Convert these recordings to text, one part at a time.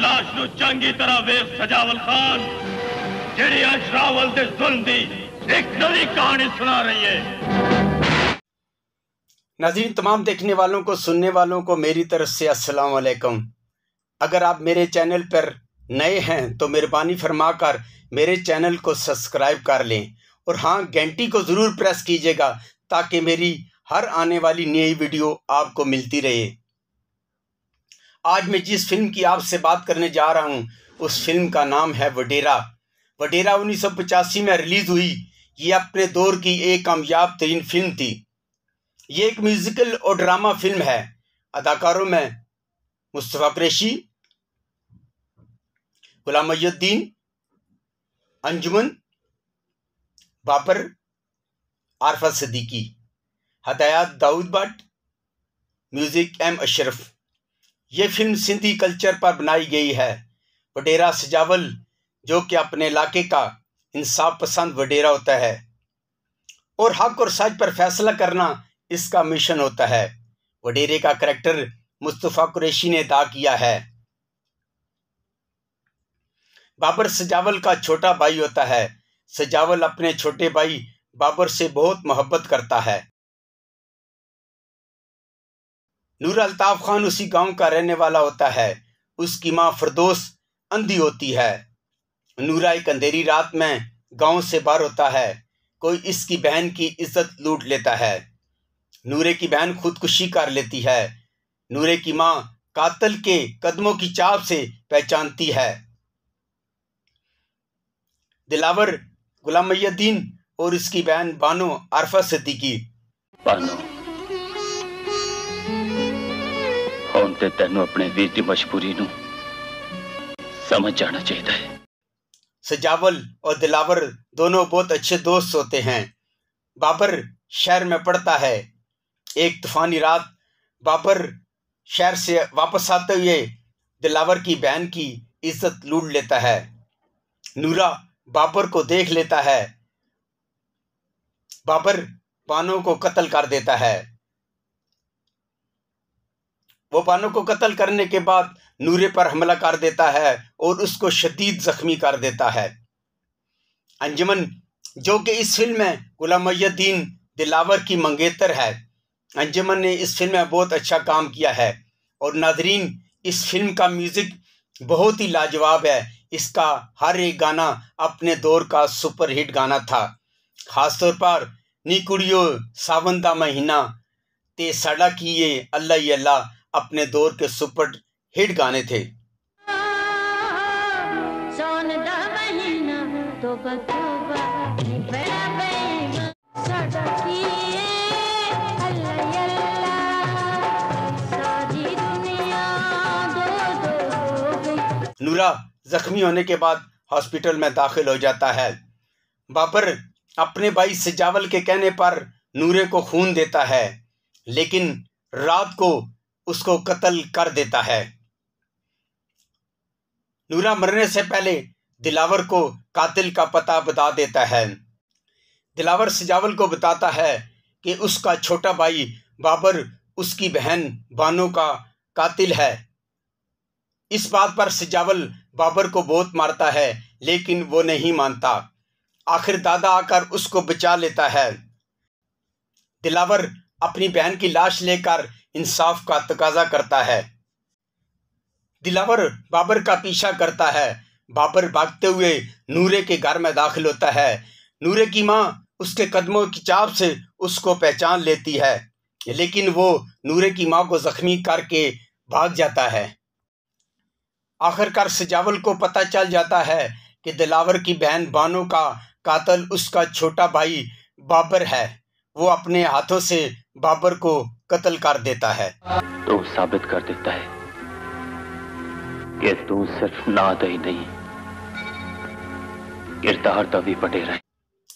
ਲਾਸ਼ ਨੂੰ ਚੰਗੀ ਤਰ੍ਹਾਂ ਵੇਖ ਸਜਾਵਲ ਖਾਨ ਜਿਹੜੀ ਅਸ਼ਰਾਵਲ ਦੇ ਜ਼ੁਲਮ ਦੀ एक ਨਵੀਂ कहानी सुना रही है नाजीन तमाम देखने वालों को सुनने वालों को मेरी तरफ से अस्सलाम वालेकुम अगर आप मेरे चैनल पर नए हैं तो मेहरबानी फरमा कर मेरे चैनल को सब्सक्राइब कर लें और हाँ घंटी को ज़रूर प्रेस कीजिएगा ताकि मेरी हर आने वाली नई वीडियो आपको मिलती रहे आज मैं जिस फिल्म की आपसे बात करने जा रहा हूँ उस फिल्म का नाम है वडेरा वडेरा उन्नीस में रिलीज़ हुई ये अपने दौर की एक कामयाब तरीन फिल्म थी ये एक म्यूज़िकल और ड्रामा फिल्म है अदाकारों में मुस्तफ़ा कुरैशी गुलाम मजुद्दीन अंजुमन बापर आरफा सदीकी हदायत दाऊद भट्ट म्यूज़िक एम अशरफ़ ये फिल्म सिंधी कल्चर पर बनाई गई है वडेरा सजावल जो कि अपने इलाके का इंसाफ पसंद वडेरा होता है और हक और सच पर फैसला करना इसका मिशन होता है वडेरे का करैक्टर मुस्तफ़ा कुरैशी ने अदा किया है बाबर सजावल का छोटा भाई होता है सजावल अपने छोटे भाई बाबर से बहुत मोहब्बत करता है नूर अल्ताफ़ खान उसी गांव का रहने वाला होता है उसकी माँ फरदोस अंधी होती है नूरा एक अंधेरी रात में गांव से बाहर होता है कोई इसकी बहन की इज्जत लूट लेता है नूरे की बहन खुदकुशी कर लेती है नूरे की माँ कातल के कदमों की चाप से पहचानती है दिलावर गुलाम मैद्दीन और इसकी बहन बानो आरफा सिद्दीकी बानो તે તને અપને દીતી મશ્કુરી નું સમજના ચાહીતે સજાવલ ઓર દલાવર દોનો બહોત અચ્છે દોસ્ત હોતે હૈ બાબર શહેર મે પડતા હૈ એક તુફાની રાત બાબર શહેર સે વાપસ આતે હુએ દલાવર કી બહેન કી ઇઝત લૂડ લેતા હૈ નુરા બાબર કો દેખ લેતા હૈ બાબર પાનો કો કતલ કર દેતા હૈ वो बानो को कत्ल करने के बाद नूरे पर हमला कर देता है और उसको शदीद ज़ख्मी कर देता है अंजमन जो कि इस फिल्म में गुलामयद्दीन दिलावर की मंगेतर है अंजमन ने इस फिल्म में बहुत अच्छा काम किया है और नादरीन इस फिल्म का म्यूज़िक बहुत ही लाजवाब है इसका हर एक गाना अपने दौर का सुपरहिट गाना था खासतौर पर नी कुड़ियो सावन का महीना ते साडा किए अल्लाह अल्लाह अपने दौर के सुपर हिट गाने थे तो नूरा जख्मी होने के बाद हॉस्पिटल में दाखिल हो जाता है बाबर अपने भाई सजावल के कहने पर नूरे को खून देता है लेकिन रात को उसको कत्ल कर देता है नूरा मरने से पहले दिलावर को कातिल का पता बता देता है दिलावर सजावल को बताता है कि उसका छोटा भाई बाबर उसकी बहन बानो का कातिल है इस बात पर सजावल बाबर को बहुत मारता है लेकिन वो नहीं मानता आखिर दादा आकर उसको बचा लेता है दिलावर अपनी बहन की लाश लेकर इंसाफ का तकाजा करता है दिलावर बाबर का पीछा करता है बाबर भागते हुए नूरे के घर में दाखिल होता है नूरे की माँ उसके कदमों की चाप से उसको पहचान लेती है लेकिन वो नूरे की माँ को जख्मी करके भाग जाता है आखिरकार सजावल को पता चल जाता है कि दिलावर की बहन बानो का कातल उसका छोटा भाई बाबर है वो अपने हाथों से बाबर को कत्ल कर देता है तो साबित कर देता है कि तू सिर्फ नाद ही नहीं किरदार तभी पटे रहे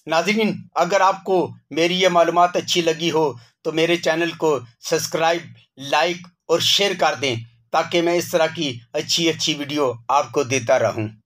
नाजरीन अगर आपको मेरी ये मालूम अच्छी लगी हो तो मेरे चैनल को सब्सक्राइब लाइक और शेयर कर दें ताकि मैं इस तरह की अच्छी अच्छी वीडियो आपको देता रहूं